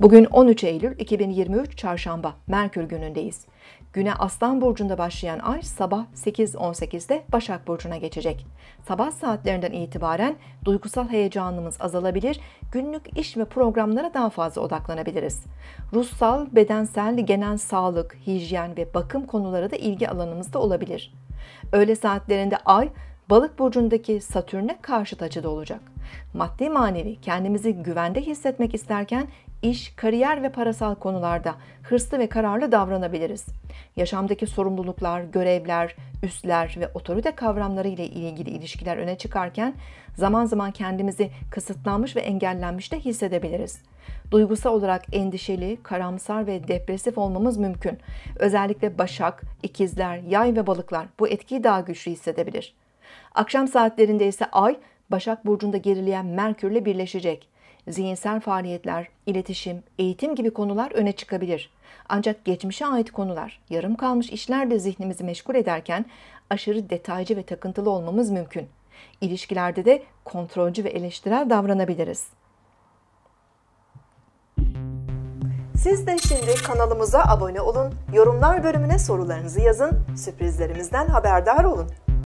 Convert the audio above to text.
Bugün 13 Eylül 2023 Çarşamba Merkür günündeyiz. Güne Aslan burcunda başlayan ay sabah 8.18'de Başak burcuna geçecek. Sabah saatlerinden itibaren duygusal heyecanımız azalabilir, günlük iş ve programlara daha fazla odaklanabiliriz. Ruhsal, bedensel, genel sağlık, hijyen ve bakım konuları da ilgi alanımızda olabilir. Öğle saatlerinde ay Balık burcundaki Satürn'e karşıt açıda olacak. Maddi manevi kendimizi güvende hissetmek isterken iş, kariyer ve parasal konularda hırslı ve kararlı davranabiliriz. Yaşamdaki sorumluluklar, görevler, üstler ve otorite kavramları ile ilgili ilişkiler öne çıkarken zaman zaman kendimizi kısıtlanmış ve engellenmiş de hissedebiliriz. Duygusal olarak endişeli, karamsar ve depresif olmamız mümkün. Özellikle başak, ikizler, yay ve balıklar bu etkiyi daha güçlü hissedebilir. Akşam saatlerinde ise Ay, Başak Burcu'nda gerileyen Merkür'le birleşecek. Zihinsel faaliyetler, iletişim, eğitim gibi konular öne çıkabilir. Ancak geçmişe ait konular, yarım kalmış işler de zihnimizi meşgul ederken aşırı detaycı ve takıntılı olmamız mümkün. İlişkilerde de kontrolcü ve eleştirel davranabiliriz. Siz de şimdi kanalımıza abone olun, yorumlar bölümüne sorularınızı yazın, sürprizlerimizden haberdar olun.